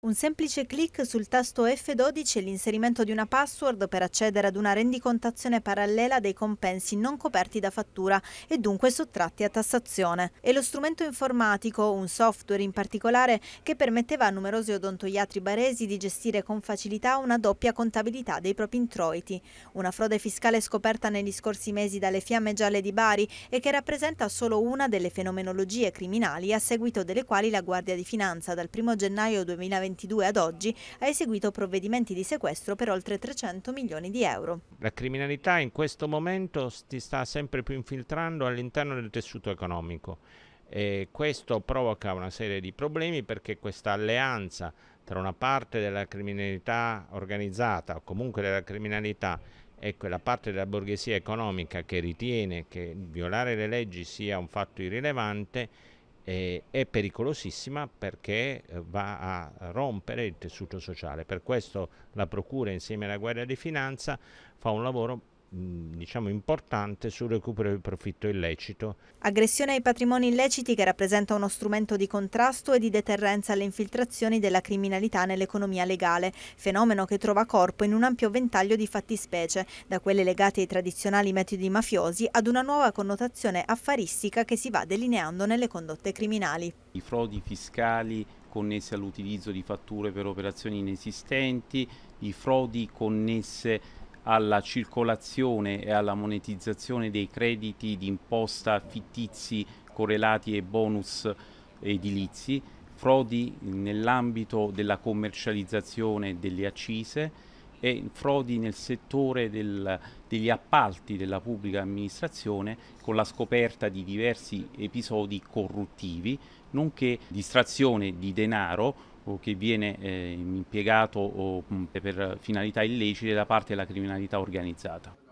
Un semplice clic sul tasto F12 e l'inserimento di una password per accedere ad una rendicontazione parallela dei compensi non coperti da fattura e dunque sottratti a tassazione. E lo strumento informatico, un software in particolare, che permetteva a numerosi odontoiatri baresi di gestire con facilità una doppia contabilità dei propri introiti. Una frode fiscale scoperta negli scorsi mesi dalle Fiamme Gialle di Bari e che rappresenta solo una delle fenomenologie criminali a seguito delle quali la Guardia di Finanza dal 1 gennaio 2020 2022 ad oggi ha eseguito provvedimenti di sequestro per oltre 300 milioni di euro. La criminalità in questo momento si sta sempre più infiltrando all'interno del tessuto economico e questo provoca una serie di problemi perché questa alleanza tra una parte della criminalità organizzata o comunque della criminalità e quella parte della borghesia economica che ritiene che violare le leggi sia un fatto irrilevante eh, è pericolosissima perché eh, va a rompere il tessuto sociale. Per questo la Procura insieme alla Guardia di Finanza fa un lavoro Mm, diciamo, importante sul recupero del profitto illecito. Aggressione ai patrimoni illeciti che rappresenta uno strumento di contrasto e di deterrenza alle infiltrazioni della criminalità nell'economia legale, fenomeno che trova corpo in un ampio ventaglio di fattispecie, da quelle legate ai tradizionali metodi mafiosi ad una nuova connotazione affaristica che si va delineando nelle condotte criminali. I frodi fiscali connesse all'utilizzo di fatture per operazioni inesistenti, i frodi connesse alla circolazione e alla monetizzazione dei crediti di imposta fittizi correlati ai bonus edilizi, frodi nell'ambito della commercializzazione delle accise e frodi nel settore del, degli appalti della pubblica amministrazione con la scoperta di diversi episodi corruttivi, nonché distrazione di denaro o che viene eh, impiegato per finalità illecite da parte della criminalità organizzata.